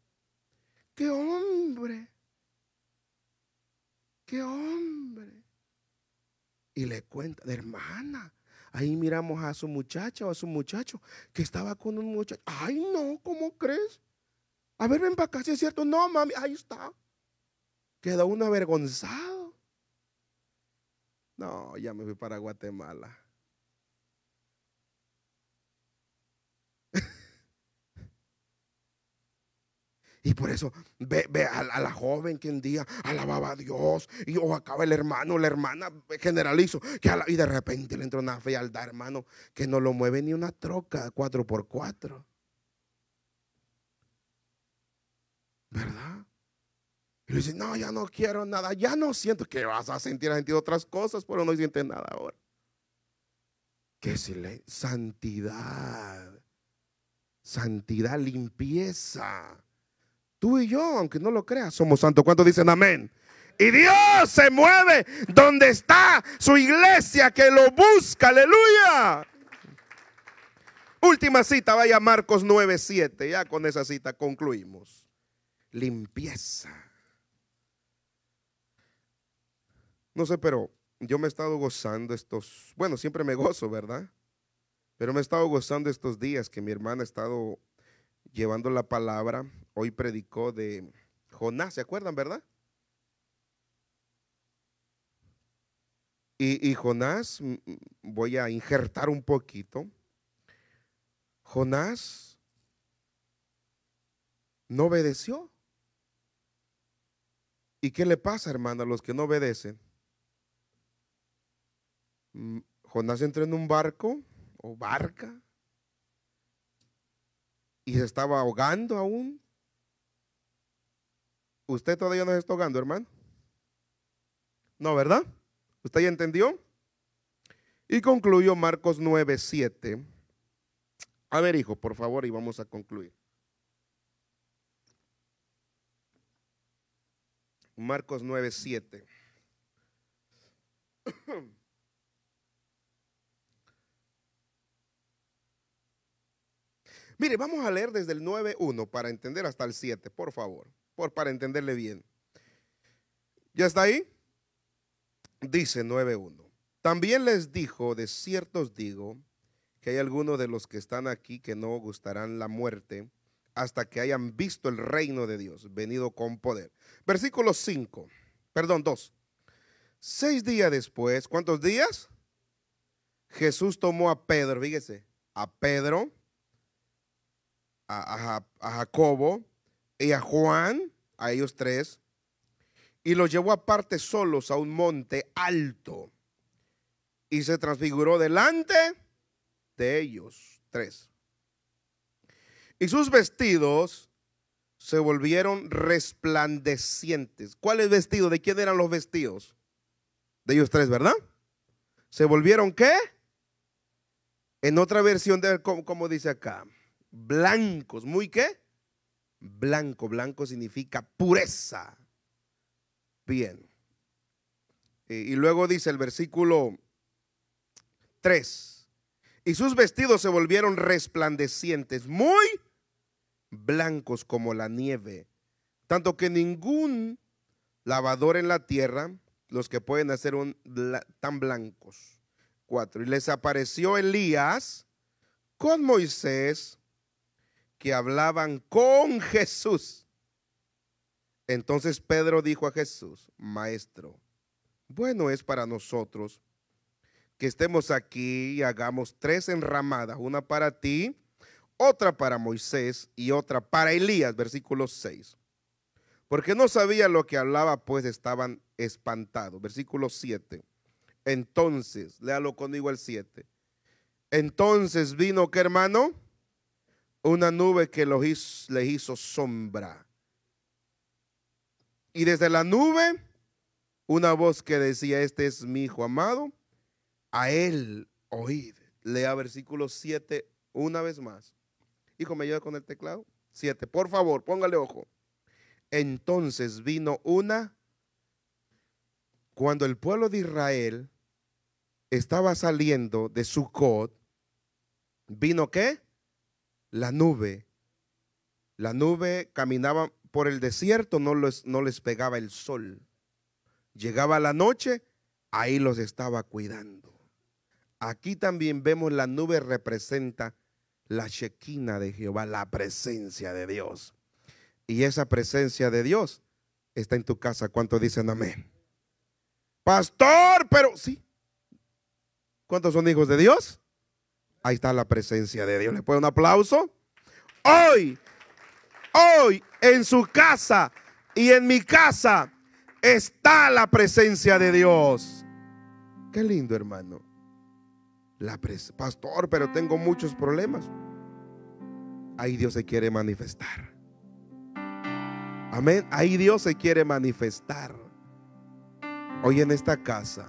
qué hombre, qué hombre. Y le cuenta, hermana, Ahí miramos a su muchacha o a su muchacho que estaba con un muchacho. Ay, no, ¿cómo crees? A ver, ven para acá, si es cierto. No, mami, ahí está. Queda uno avergonzado. No, ya me fui para Guatemala. Y por eso ve, a, la joven que un día alababa a Dios y o oh, acaba el hermano, la hermana, eh, generalizo, que y de repente le entra una fealdad, hermano, que no lo mueve ni una troca Cuatro por cuatro verdad Y le dice, no, ya no quiero nada, ya no siento que vas a sentir, a sentido otras cosas, pero no sientes nada ahora. Que le santidad, santidad, limpieza Tú y yo, aunque no lo creas, somos santos. ¿Cuántos dicen amén? Y Dios se mueve donde está su iglesia que lo busca. Aleluya. Última cita, vaya Marcos 9:7. Ya con esa cita concluimos. Limpieza. No sé, pero yo me he estado gozando estos, bueno, siempre me gozo, ¿verdad? Pero me he estado gozando estos días que mi hermana ha estado llevando la palabra, hoy predicó de Jonás, ¿se acuerdan, verdad? Y, Jonás, voy a injertar un poquito. Jonás no obedeció. ¿Y qué le pasa, hermano, a los que no obedecen? Jonás entra en un barco o barca y se estaba ahogando aún. ¿Usted todavía no se está ahogando, hermano? No, ¿verdad? ¿Usted ya entendió? Y concluyó Marcos 9, 7. A ver, hijo, por favor, y vamos a concluir. Marcos 9, 7. Mire, vamos a leer desde el 9.1 para entender hasta el 7, por favor, por, para entenderle bien. ¿Ya está ahí? Dice 9.1. También les dijo, de ciertos digo, que hay algunos de los que están aquí que no gustarán la muerte hasta que hayan visto el reino de Dios venido con poder. Versículo 5, perdón, 2. Seis días después, ¿cuántos días? Jesús tomó a Pedro, fíjese, a Pedro, a, Jacobo y a Juan, a ellos tres, y los llevó aparte solos a un monte alto y se transfiguró delante de ellos tres. Y sus vestidos se volvieron resplandecientes. ¿Cuál es el vestido? ¿De quién eran los vestidos? De ellos tres, ¿verdad? ¿Se volvieron qué? En otra versión de como dice acá blancos. ¿Muy qué? Blanco. Blanco significa pureza. Bien. Y, luego dice el versículo 3. Y sus vestidos se volvieron resplandecientes, muy blancos como la nieve, tanto que ningún lavador en la tierra, los que pueden hacer un, tan blancos. 4. Y les apareció Elías con Moisés que hablaban con Jesús. Entonces Pedro dijo a Jesús, Maestro, bueno es para nosotros que estemos aquí y hagamos tres enramadas, una para ti, otra para Moisés y otra para Elías, versículo 6. Porque no sabía lo que hablaba, pues estaban espantados. Versículo 7. Entonces, léalo conmigo el 7. Entonces vino, ¿qué hermano? una nube que le hizo, les hizo sombra. Y desde la nube, una voz que decía, este es mi hijo amado, a él oíd. Lea versículo 7 una vez más. Hijo, ¿me ayuda con el teclado? 7, por favor, póngale ojo. Entonces vino una, cuando el pueblo de Israel estaba saliendo de Sucot, vino qué? la nube. La nube caminaba por el desierto, no les, no les pegaba el sol. Llegaba la noche, ahí los estaba cuidando. Aquí también vemos la nube representa la Shekina de Jehová, la presencia de Dios. Y esa presencia de Dios está en tu casa. cuánto dicen amén? Pastor, pero sí. ¿Cuántos son hijos de Dios? Ahí está la presencia de Dios. ¿Le puede un aplauso? Hoy, hoy en su casa y en mi casa está la presencia de Dios. Qué lindo, hermano. La Pastor, pero tengo muchos problemas. Ahí Dios se quiere manifestar. Amén. Ahí Dios se quiere manifestar. Hoy en esta casa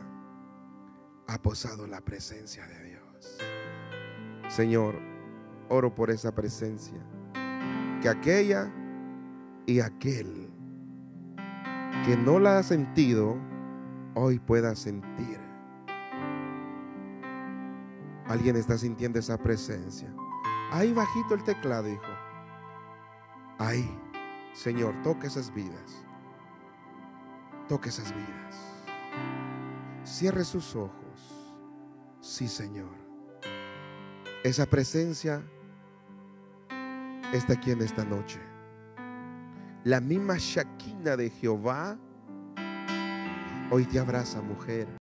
ha posado la presencia de Dios. Señor, oro por esa presencia. Que aquella y aquel que no la ha sentido, hoy pueda sentir. Alguien está sintiendo esa presencia. Ahí bajito el teclado, dijo. Ahí, Señor, toca esas vidas. Toca esas vidas. Cierre sus ojos. Sí, Señor. Esa presencia está aquí en esta noche. La misma Shaquina de Jehová hoy te abraza, mujer.